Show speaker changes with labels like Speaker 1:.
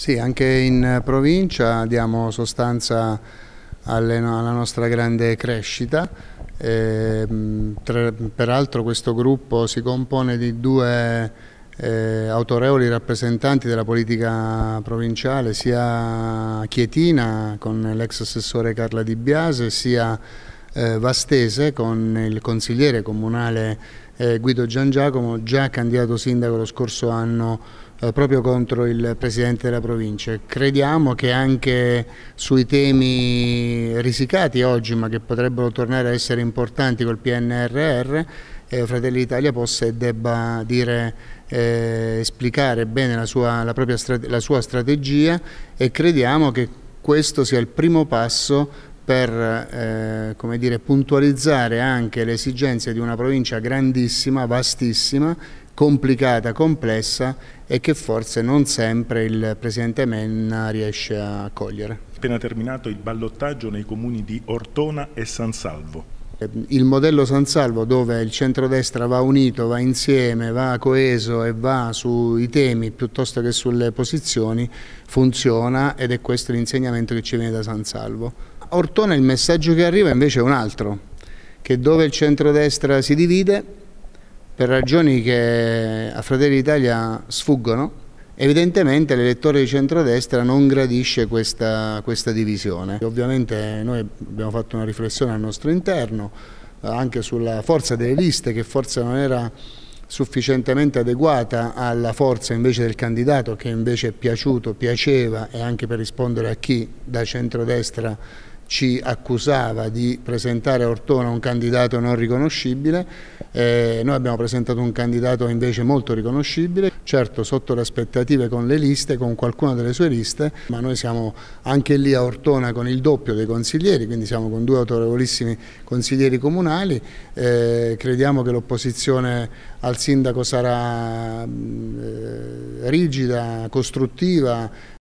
Speaker 1: Sì, anche in eh, provincia diamo sostanza alle, alla nostra grande crescita. E, ehm, tra, peraltro questo gruppo si compone di due eh, autorevoli rappresentanti della politica provinciale, sia Chietina con l'ex assessore Carla Di Biase, sia eh, Vastese con il consigliere comunale eh, Guido Giangiacomo, già candidato sindaco lo scorso anno eh, proprio contro il Presidente della provincia. Crediamo che anche sui temi risicati oggi, ma che potrebbero tornare a essere importanti col PNRR, eh, Fratelli d'Italia possa e debba dire, eh, esplicare bene la sua, la, la sua strategia e crediamo che questo sia il primo passo per eh, come dire, puntualizzare anche le esigenze di una provincia grandissima, vastissima, complicata, complessa e che forse non sempre il Presidente Menna riesce a cogliere. Appena terminato il ballottaggio nei comuni di Ortona e San Salvo. Eh, il modello San Salvo dove il centrodestra va unito, va insieme, va coeso e va sui temi piuttosto che sulle posizioni funziona ed è questo l'insegnamento che ci viene da San Salvo. Ortona il messaggio che arriva invece è un altro, che dove il centrodestra si divide, per ragioni che a Fratelli d'Italia sfuggono, evidentemente l'elettore di centrodestra non gradisce questa, questa divisione. Ovviamente noi abbiamo fatto una riflessione al nostro interno, eh, anche sulla forza delle liste, che forse non era sufficientemente adeguata alla forza invece del candidato che invece è piaciuto, piaceva e anche per rispondere a chi da centrodestra ci accusava di presentare a Ortona un candidato non riconoscibile, eh, noi abbiamo presentato un candidato invece molto riconoscibile, certo sotto le aspettative con le liste, con qualcuna delle sue liste, ma noi siamo anche lì a Ortona con il doppio dei consiglieri, quindi siamo con due autorevolissimi consiglieri comunali, eh, crediamo che l'opposizione al sindaco sarà mm, eh, rigida, costruttiva,